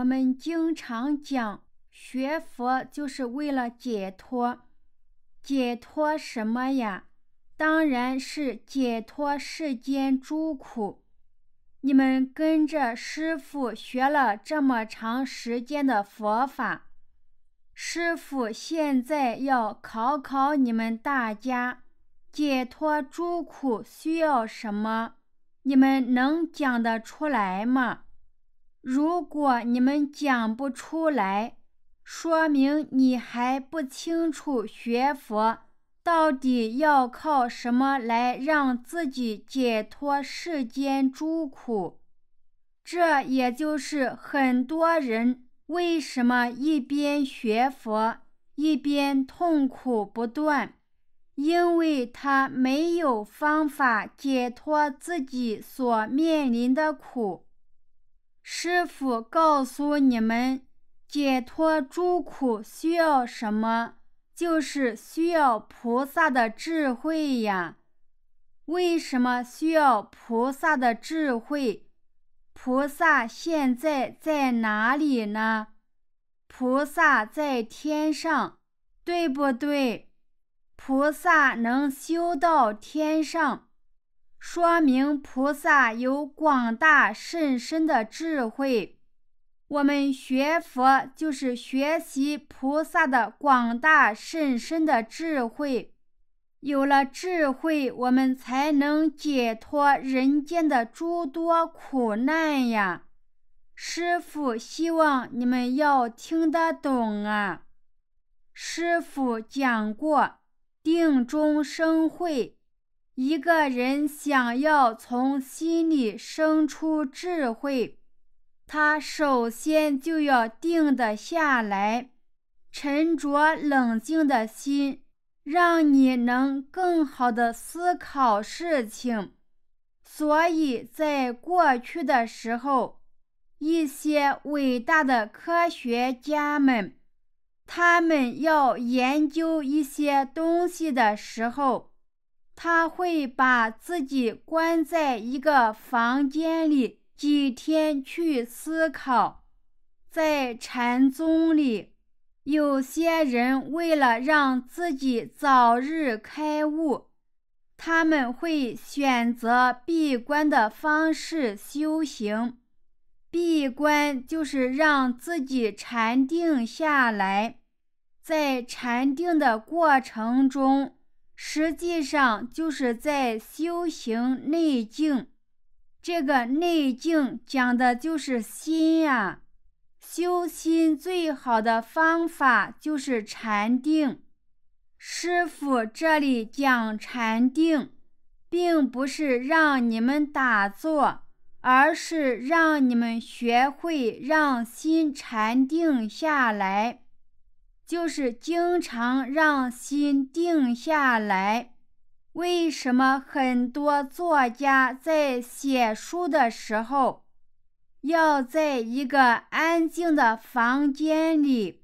我们经常讲，学佛就是为了解脱，解脱什么呀？当然是解脱世间诸苦。你们跟着师傅学了这么长时间的佛法，师傅现在要考考你们大家，解脱诸苦需要什么？你们能讲得出来吗？如果你们讲不出来，说明你还不清楚学佛到底要靠什么来让自己解脱世间诸苦。这也就是很多人为什么一边学佛，一边痛苦不断，因为他没有方法解脱自己所面临的苦。师傅告诉你们，解脱诸苦需要什么？就是需要菩萨的智慧呀。为什么需要菩萨的智慧？菩萨现在在哪里呢？菩萨在天上，对不对？菩萨能修到天上。说明菩萨有广大甚深的智慧，我们学佛就是学习菩萨的广大甚深的智慧。有了智慧，我们才能解脱人间的诸多苦难呀！师父希望你们要听得懂啊！师父讲过，定中生慧。一个人想要从心里生出智慧，他首先就要定得下来，沉着冷静的心，让你能更好的思考事情。所以在过去的时候，一些伟大的科学家们，他们要研究一些东西的时候。他会把自己关在一个房间里几天去思考。在禅宗里，有些人为了让自己早日开悟，他们会选择闭关的方式修行。闭关就是让自己禅定下来，在禅定的过程中。实际上就是在修行内境，这个内境讲的就是心啊。修心最好的方法就是禅定。师傅这里讲禅定，并不是让你们打坐，而是让你们学会让心禅定下来。就是经常让心定下来。为什么很多作家在写书的时候，要在一个安静的房间里？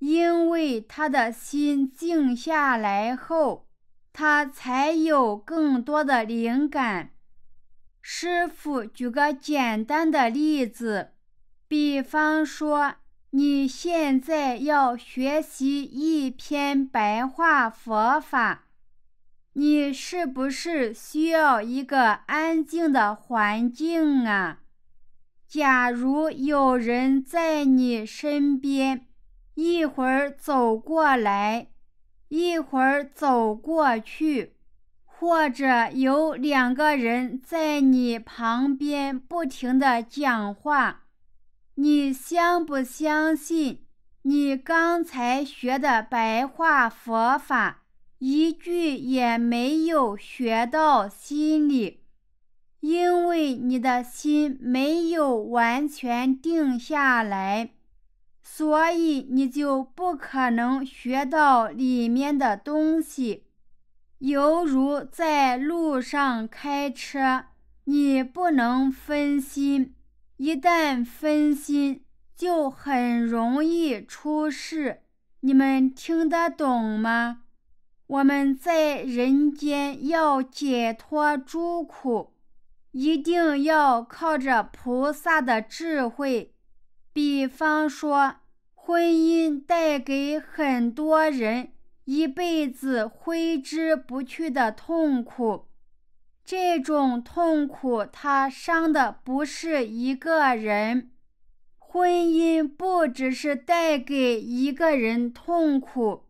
因为他的心静下来后，他才有更多的灵感。师傅举个简单的例子，比方说。你现在要学习一篇白话佛法，你是不是需要一个安静的环境啊？假如有人在你身边，一会儿走过来，一会儿走过去，或者有两个人在你旁边不停地讲话。你相不相信？你刚才学的白话佛法，一句也没有学到心里，因为你的心没有完全定下来，所以你就不可能学到里面的东西。犹如在路上开车，你不能分心。一旦分心，就很容易出事。你们听得懂吗？我们在人间要解脱诸苦，一定要靠着菩萨的智慧。比方说，婚姻带给很多人一辈子挥之不去的痛苦。这种痛苦，它伤的不是一个人。婚姻不只是带给一个人痛苦，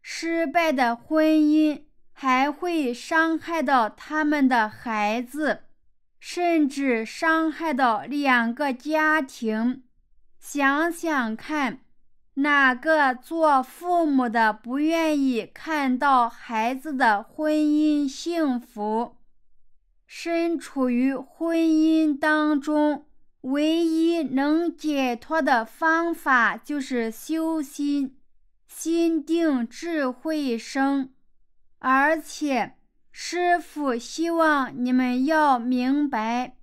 失败的婚姻还会伤害到他们的孩子，甚至伤害到两个家庭。想想看，哪个做父母的不愿意看到孩子的婚姻幸福？身处于婚姻当中，唯一能解脱的方法就是修心，心定智慧生。而且，师傅希望你们要明白，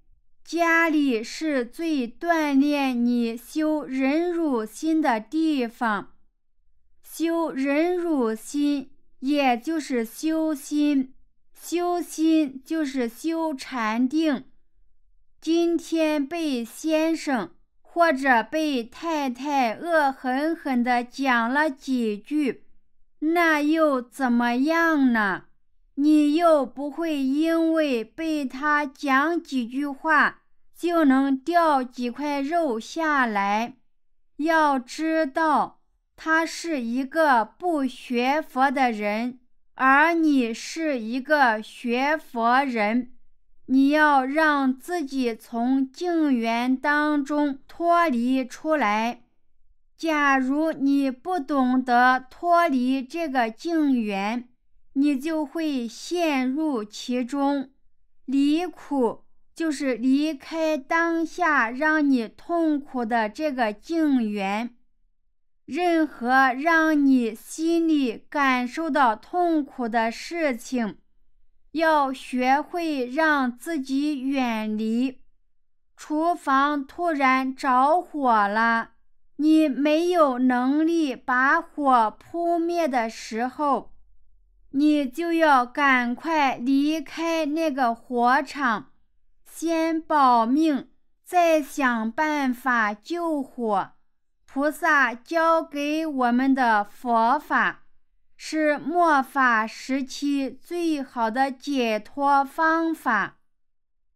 家里是最锻炼你修忍辱心的地方，修忍辱心也就是修心。修心就是修禅定。今天被先生或者被太太恶狠狠地讲了几句，那又怎么样呢？你又不会因为被他讲几句话就能掉几块肉下来。要知道，他是一个不学佛的人。而你是一个学佛人，你要让自己从静缘当中脱离出来。假如你不懂得脱离这个静缘，你就会陷入其中。离苦就是离开当下让你痛苦的这个静缘。任何让你心里感受到痛苦的事情，要学会让自己远离。厨房突然着火了，你没有能力把火扑灭的时候，你就要赶快离开那个火场，先保命，再想办法救火。菩萨教给我们的佛法，是末法时期最好的解脱方法。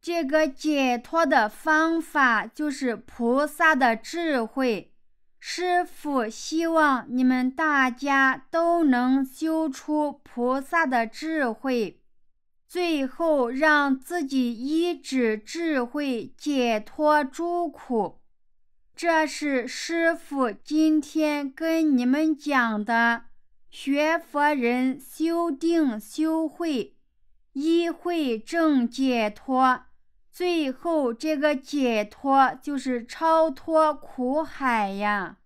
这个解脱的方法就是菩萨的智慧。师父希望你们大家都能修出菩萨的智慧，最后让自己依止智慧解脱诸苦。这是师傅今天跟你们讲的，学佛人修定、修慧，依慧正解脱。最后这个解脱，就是超脱苦海呀。